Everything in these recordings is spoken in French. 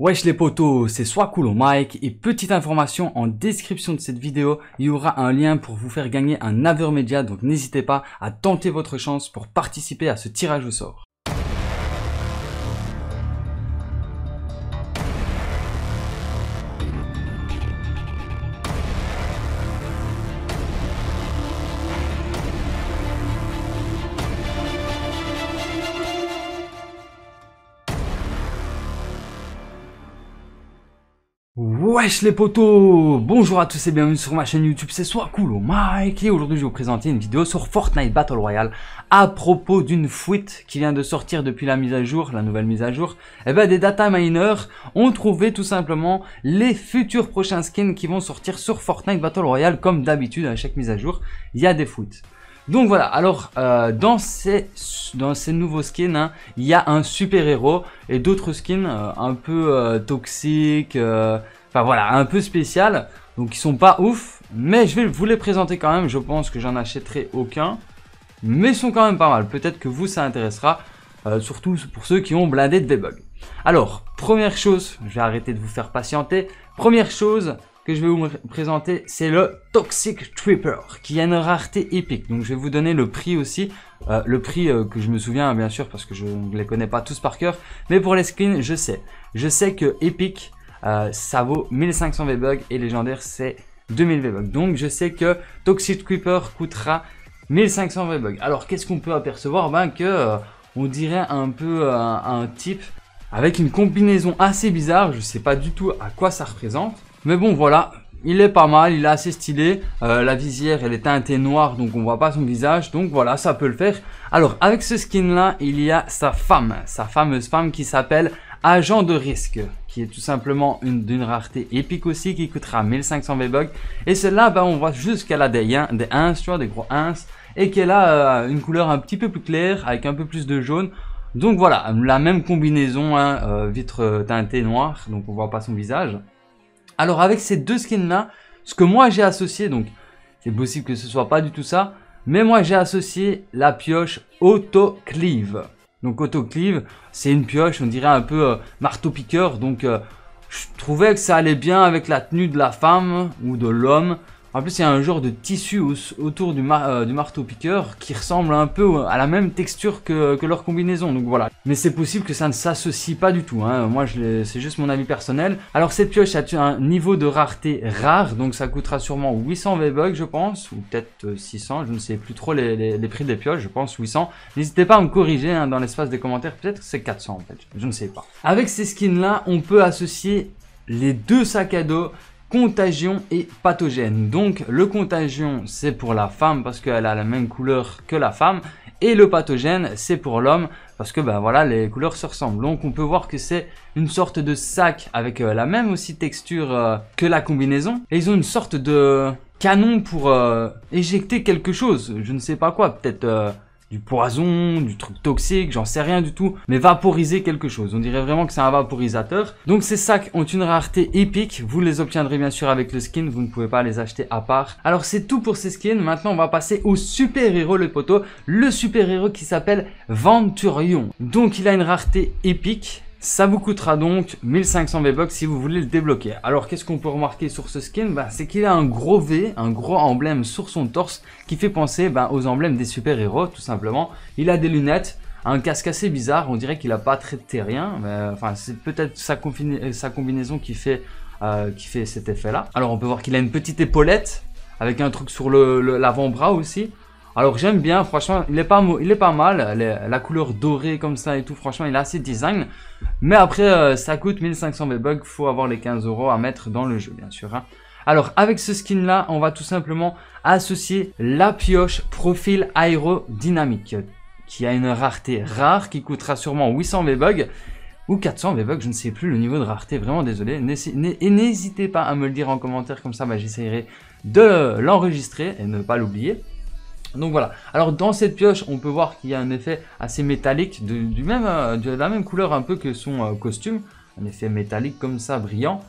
Wesh les potos, c'est soit cool au mic et petite information en description de cette vidéo, il y aura un lien pour vous faire gagner un média, donc n'hésitez pas à tenter votre chance pour participer à ce tirage au sort. Wesh les potos Bonjour à tous et bienvenue sur ma chaîne YouTube, c'est soit cool Mike et aujourd'hui je vais vous présenter une vidéo sur Fortnite Battle Royale à propos d'une fuite qui vient de sortir depuis la mise à jour, la nouvelle mise à jour. Et eh ben des data miners ont trouvé tout simplement les futurs prochains skins qui vont sortir sur Fortnite Battle Royale comme d'habitude à chaque mise à jour, il y a des fuites. Donc voilà, alors euh, dans, ces, dans ces nouveaux skins, hein, il y a un super-héros et d'autres skins euh, un peu euh, toxiques, euh, Enfin voilà, un peu spécial. Donc ils sont pas ouf, mais je vais vous les présenter quand même. Je pense que j'en achèterai aucun. Mais ils sont quand même pas mal. Peut-être que vous, ça intéressera. Euh, surtout pour ceux qui ont blindé de V-Bug. Alors, première chose, je vais arrêter de vous faire patienter. Première chose que je vais vous présenter, c'est le Toxic Tripper, qui a une rareté épique. Donc je vais vous donner le prix aussi. Euh, le prix euh, que je me souviens, bien sûr, parce que je ne les connais pas tous par cœur. Mais pour les skins, je sais. Je sais que Epic euh, ça vaut 1500 v et légendaire c'est 2000 v Donc je sais que Toxic Creeper coûtera 1500 v bugs Alors qu'est-ce qu'on peut apercevoir Ben que euh, on dirait un peu euh, un type avec une combinaison assez bizarre, je sais pas du tout à quoi ça représente. Mais bon voilà, il est pas mal, il est assez stylé. Euh, la visière, elle est teintée noire, donc on voit pas son visage. Donc voilà, ça peut le faire. Alors, avec ce skin-là, il y a sa femme, sa fameuse femme qui s'appelle Agent de risque, qui est tout simplement une d'une rareté épique aussi, qui coûtera 1500 V-Bucks. Et celle-là, bah, on voit juste qu'elle a des, hein, des ins, tu vois, des gros ins, et qu'elle a euh, une couleur un petit peu plus claire, avec un peu plus de jaune. Donc voilà, la même combinaison, hein, euh, vitre teintée noire, donc on voit pas son visage. Alors avec ces deux skins là, ce que moi j'ai associé, donc c'est possible que ce soit pas du tout ça, mais moi j'ai associé la pioche autocleave. Donc autocleave, c'est une pioche, on dirait un peu euh, marteau-piqueur, donc euh, je trouvais que ça allait bien avec la tenue de la femme ou de l'homme. En plus, il y a un genre de tissu autour euh, du, marteau-piqueur qui ressemble un peu à la même texture que, leur combinaison, donc voilà. Mais c'est possible que ça ne s'associe pas du tout, hein. moi c'est juste mon avis personnel. Alors cette pioche a un niveau de rareté rare, donc ça coûtera sûrement 800 V-Bucks je pense, ou peut-être 600, euh, je ne sais plus trop les, prix des pioches, je pense 800. N'hésitez pas à me corriger hein, dans l'espace des commentaires, peut-être que c'est 400 en fait, je ne sais pas. Avec ces skins là, on peut associer les deux sacs à dos contagion et pathogène. Donc le contagion c'est pour la femme parce qu'elle a la même couleur que la femme et le pathogène c'est pour l'homme parce que bah voilà les couleurs se ressemblent. Donc on peut voir que c'est une sorte de sac avec euh, la même aussi texture euh, que la combinaison et ils ont une sorte de canon pour euh, éjecter quelque chose, je ne sais pas quoi, peut-être du poison, du truc toxique, j'en sais rien du tout, mais vaporiser quelque chose. On dirait vraiment que c'est un vaporisateur. Donc ces sacs ont une rareté épique, vous les obtiendrez bien sûr avec le skin, vous ne pouvez pas les acheter à part. Alors c'est tout pour ces skins, maintenant on va passer au super-héros le poteau, le super-héros qui s'appelle Venturion. Donc il a une rareté épique, ça vous coûtera donc 1500 V-Bucks si vous voulez le débloquer. Alors qu'est-ce qu'on peut remarquer sur ce skin bah, C'est qu'il a un gros V, un gros emblème sur son torse qui fait penser bah, aux emblèmes des super-héros tout simplement. Il a des lunettes, un casque assez bizarre, on dirait qu'il n'a pas traité rien euh, enfin, c'est peut-être sa, euh, sa, combinaison qui fait, euh, qui fait cet effet-là. Alors on peut voir qu'il a une petite épaulette avec un truc sur l'avant-bras aussi. Alors j'aime bien, franchement, il est pas, mal, la couleur dorée comme ça et tout, franchement, il a assez design. Mais après, euh, ça coûte 1500 V-Bucks, faut avoir les 15 euros à mettre dans le jeu, bien sûr. Hein. Alors avec ce skin là, on va tout simplement associer la pioche profil aérodynamique, qui a une rareté rare, qui coûtera sûrement 800 v bugs ou 400 v bugs je ne sais plus le niveau de rareté, vraiment désolé. Et n'hésitez pas à me le dire en commentaire, comme ça bah, j'essaierai de l'enregistrer et ne pas l'oublier. Donc voilà, alors dans cette pioche, on peut voir qu'il y a un effet assez métallique, de, du même, euh, de la même couleur un peu que son euh, costume, un effet métallique comme ça, brillant,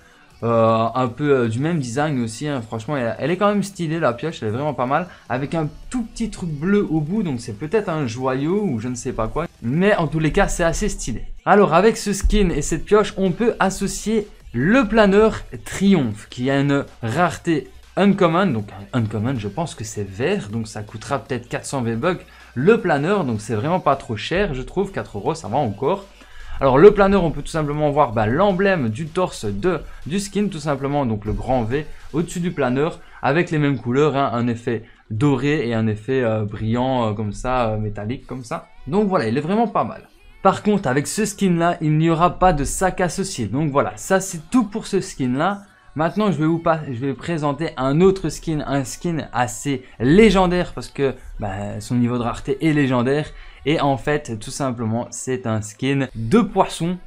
euh, un peu du même design aussi, hein. franchement elle, est quand même stylée la pioche, elle est vraiment pas mal, avec un tout petit truc bleu au bout, donc c'est peut-être un joyau ou je ne sais pas quoi, mais en tous les cas c'est assez stylé. Alors avec ce skin et cette pioche, on peut associer le planeur Triomphe, qui a une rareté Uncommon, donc Uncommon, je pense que c'est vert, donc ça coûtera peut-être 400 V-Bucks. Le planeur, donc c'est vraiment pas trop cher, je trouve, 4 euros, ça va encore. Alors le planeur, on peut tout simplement voir bah, l'emblème du torse de, du skin, tout simplement, donc le grand V au-dessus du planeur, avec les mêmes couleurs, hein, un effet doré et un effet euh, brillant euh, comme ça, euh, métallique comme ça. Donc voilà, il est vraiment pas mal. Par contre, avec ce skin là, il n'y aura pas de sac associé. Donc voilà, ça c'est tout pour ce skin là. Maintenant, je vais vous présenter un autre skin, un skin assez légendaire parce que bah, son niveau de rareté est légendaire. Et en fait, tout simplement, c'est un skin de poisson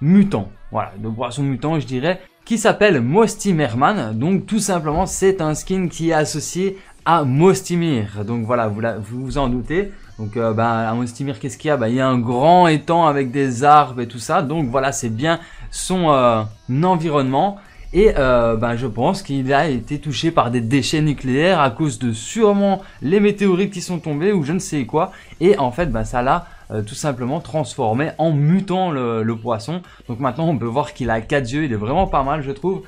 mutant. Voilà, de poisson mutant, je dirais, qui s'appelle Mostimerman. Donc, tout simplement, c'est un skin qui est associé à Mostimir. Donc voilà, vous, vous, en doutez. Donc euh, bah, à Mostimir, qu'est-ce qu'il y a bah, Il y a un grand étang avec des arbres et tout ça. Donc voilà, c'est bien son euh, environnement. Et euh, bah, je pense qu'il a été touché par des déchets nucléaires à cause de sûrement les météorites qui sont tombées ou je ne sais quoi. Et en fait, ben ça l'a euh, tout simplement transformé en mutant le, poisson. Donc maintenant on peut voir qu'il a quatre yeux, il est vraiment pas mal je trouve.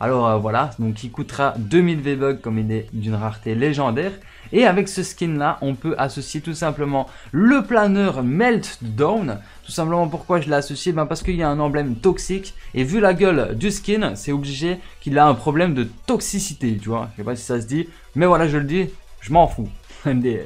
Alors euh, voilà, donc il coûtera 2000 V-Bucks comme il est d'une rareté légendaire. Et avec ce skin là, on peut associer tout simplement le planeur Meltdown. Tout simplement pourquoi je l'ai associé ben, Parce qu'il y a un emblème toxique. Et vu la gueule du skin, c'est obligé qu'il a un problème de toxicité, tu vois. Je sais pas si ça se dit, mais voilà, je le dis, je m'en fous. MDR.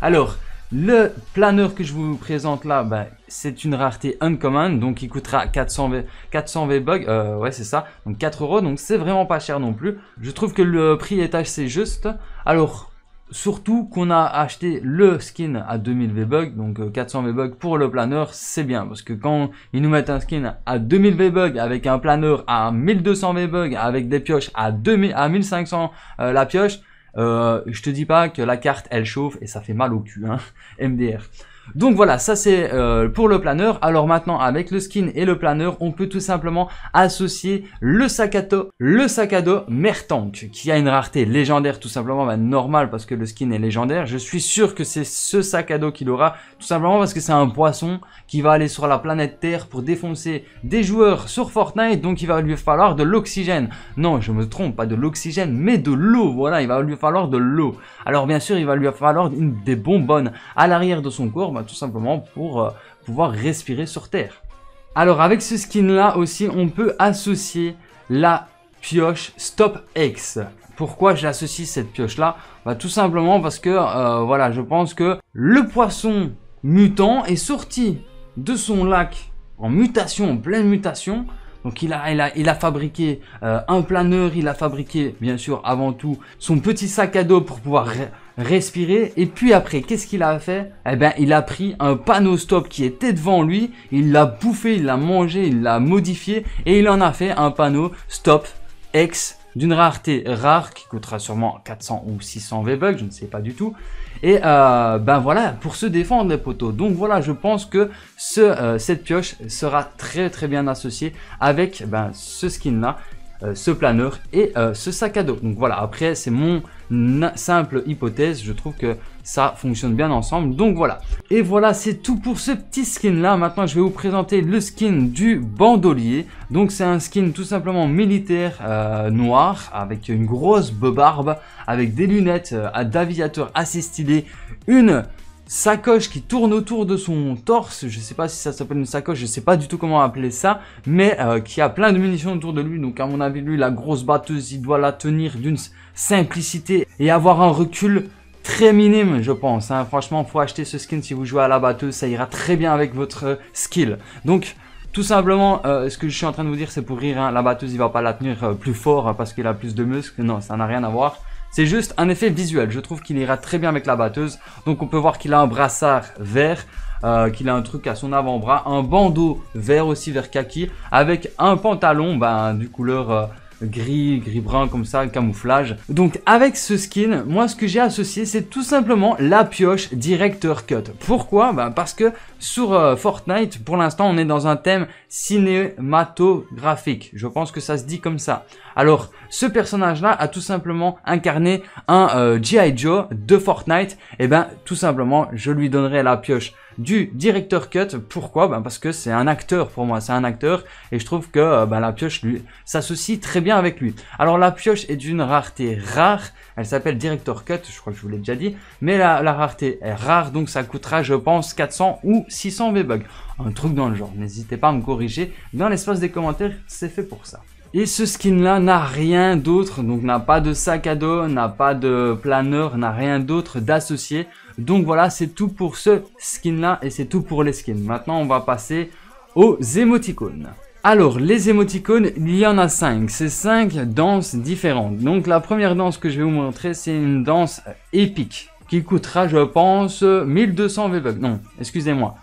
Alors, le planeur que je vous présente là, ben c'est une rareté uncommon, donc il coûtera 400 V, 400 v bug, euh, ouais c'est ça, donc 4 euros, donc c'est vraiment pas cher non plus. Je trouve que le prix est assez juste. Alors, surtout qu'on a acheté le skin à 2000 V-Bug, donc 400 euh, V-Bug pour le planeur, c'est bien, parce que quand ils nous mettent un skin à 2000 V-Bug, avec un planeur à 1200 v bugs avec des pioches à, 2000, à 1500 euh, la pioche, euh, je te dis pas que la carte elle chauffe et ça fait mal au cul, hein, MDR. Donc voilà, ça c'est euh, pour le planeur. Alors maintenant, avec le skin et le planeur, on peut tout simplement associer le sac dos le sac à dos Mertank, qui a une rareté légendaire tout simplement, bah, normal parce que le skin est légendaire. Je suis sûr que c'est ce sac à dos qu'il aura, tout simplement parce que c'est un poisson qui va aller sur la planète Terre pour défoncer des joueurs sur Fortnite, donc il va lui falloir de l'oxygène. Non, je me trompe, pas de l'oxygène, mais de l'eau, voilà, il va lui falloir de l'eau. Alors bien sûr, il va lui falloir des bonbonnes à l'arrière de son corps, bah, tout simplement pour euh, pouvoir respirer sur Terre. Alors avec ce skin là aussi, on peut associer la pioche Stop X. Pourquoi j'associe cette pioche là bah, Tout simplement parce que euh, voilà, je pense que le poisson mutant est sorti de son lac en mutation, en pleine mutation. Donc il a, il a, fabriqué euh, un planeur, il a fabriqué bien sûr avant tout son petit sac à dos pour pouvoir respirer. Et puis après, qu'est-ce qu'il a fait Eh bien, il a pris un panneau stop qui était devant lui, il l'a bouffé, il l'a mangé, il l'a modifié, et il en a fait un panneau stop X d'une rareté rare qui coûtera sûrement 400 ou 600 V-Bucks, je ne sais pas du tout. Et euh, ben voilà, pour se défendre les poteaux. Donc voilà, je pense que ce, euh, cette pioche sera très très bien associée avec ben, ce skin là. Euh, ce planeur et euh, ce sac à dos. Donc voilà, après c'est mon simple hypothèse, je trouve que ça fonctionne bien ensemble. Donc voilà. Et voilà, c'est tout pour ce petit skin là. Maintenant, je vais vous présenter le skin du bandolier. Donc c'est un skin tout simplement militaire euh, noir avec une grosse barbe, avec des lunettes à d'aviateur assez stylées, une sacoche qui tourne autour de son torse, je sais pas si ça s'appelle une sacoche, je sais pas du tout comment appeler ça, mais euh, qui a plein de munitions autour de lui, donc à mon avis lui la grosse batteuse il doit la tenir d'une simplicité et avoir un recul très minime je pense, hein. franchement faut acheter ce skin si vous jouez à la batteuse, ça ira très bien avec votre skill. Donc tout simplement, euh, ce que je suis en train de vous dire, c'est pour rire. Hein. La batteuse, il va pas la tenir euh, plus fort parce qu'il a plus de muscles. Non, ça n'a rien à voir. C'est juste un effet visuel. Je trouve qu'il ira très bien avec la batteuse. Donc on peut voir qu'il a un brassard vert. Euh, qu'il a un truc à son avant-bras, un bandeau vert aussi, vert kaki, avec un pantalon ben, du couleur euh, gris, gris-brun comme ça, camouflage. Donc avec ce skin, moi ce que j'ai associé, c'est tout simplement la pioche Director Cut. Pourquoi ben, Parce que sur euh, Fortnite, pour l'instant, on est dans un thème cinématographique. Je pense que ça se dit comme ça. Alors, ce personnage-là a tout simplement incarné un euh, G.I. Joe de Fortnite. Et eh ben, tout simplement, je lui donnerai la pioche du Director cut. Pourquoi ben, Parce que c'est un acteur pour moi, c'est un acteur et je trouve que euh, ben, la pioche lui s'associe très bien avec lui. Alors la pioche est d'une rareté rare, elle s'appelle director cut, je crois que je vous l'ai déjà dit, mais la, la, rareté est rare donc ça coûtera je pense 400 ou 600 V-Bug, un truc dans le genre. N'hésitez pas à me corriger dans l'espace des commentaires, c'est fait pour ça. Et ce skin-là n'a rien d'autre, donc n'a pas de sac à dos, n'a pas de planeur, n'a rien d'autre d'associé. Donc voilà, c'est tout pour ce skin-là et c'est tout pour les skins. Maintenant, on va passer aux émoticônes. Alors, les émoticônes, il y en a 5. C'est 5 danses différentes. Donc, la première danse que je vais vous montrer, c'est une danse épique qui coûtera, je pense, 1200 v Non, excusez-moi,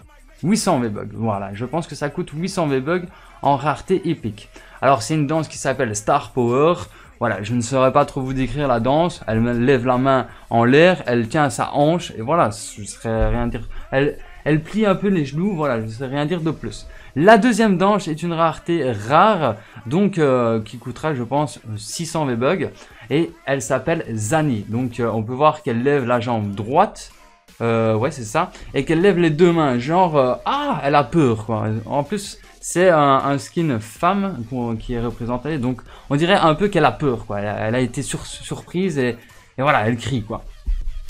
800 v Voilà, je pense que ça coûte 800 v en rareté épique. Alors, c'est une danse qui s'appelle Star Power. Voilà, je ne saurais pas trop vous décrire la danse. Elle lève la main en l'air, elle tient sa hanche, et voilà, je ne saurais rien dire. Elle, elle plie un peu les genoux, voilà, je ne saurais rien dire de plus. La deuxième danse est une rareté rare, donc euh, qui coûtera je pense 600 v bugs Et elle s'appelle Zani. Donc euh, on peut voir qu'elle lève la jambe droite. Euh, ouais c'est ça. Et qu'elle lève les deux mains. Genre, ah, elle a peur quoi. En plus, c'est un, skin femme qui est représenté. Donc on dirait un peu qu'elle a peur quoi. Elle a, été surprise et, et, voilà, elle crie quoi.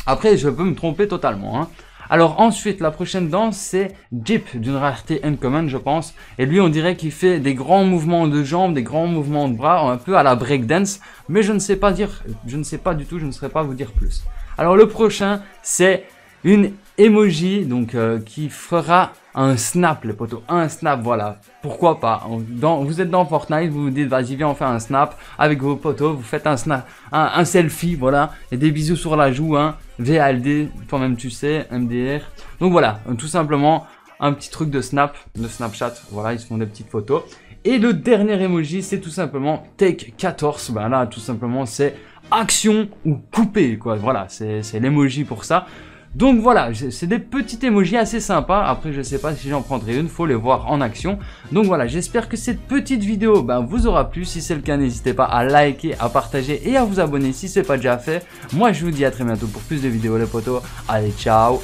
Après, je peux me tromper totalement. Hein. Alors ensuite, la prochaine danse, c'est Jeep, d'une rareté uncommon, je pense. Et lui, on dirait qu'il fait des grands mouvements de jambes, des grands mouvements de bras, un peu à la breakdance. Mais je ne sais pas dire, je ne sais pas du tout, je ne saurais pas vous dire plus. Alors le prochain, c'est une emoji donc euh, qui fera un snap, les potos, un snap, voilà. Pourquoi pas dans, Vous êtes dans Fortnite, vous vous dites, vas-y, viens, on fait un snap avec vos potos, vous faites un snap, un, selfie, voilà, et des bisous sur la joue, hein. VLD toi-même tu sais, MDR. Donc voilà, tout simplement, un petit truc de snap, de Snapchat, voilà, ils se font des petites photos. Et le dernier emoji, c'est tout simplement Take 14. bah là, tout simplement, c'est action ou couper, quoi. Voilà, c'est l'emoji pour ça. Donc voilà, c'est des petites émojis assez sympas. Après, je ne sais pas si j'en prendrai une, faut les voir en action. Donc voilà, j'espère que cette petite vidéo bah, vous aura plu. Si c'est le cas, n'hésitez pas à liker, à partager et à vous abonner si ce n'est pas déjà fait. Moi, je vous dis à très bientôt pour plus de vidéos, les potos. Allez, ciao,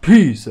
peace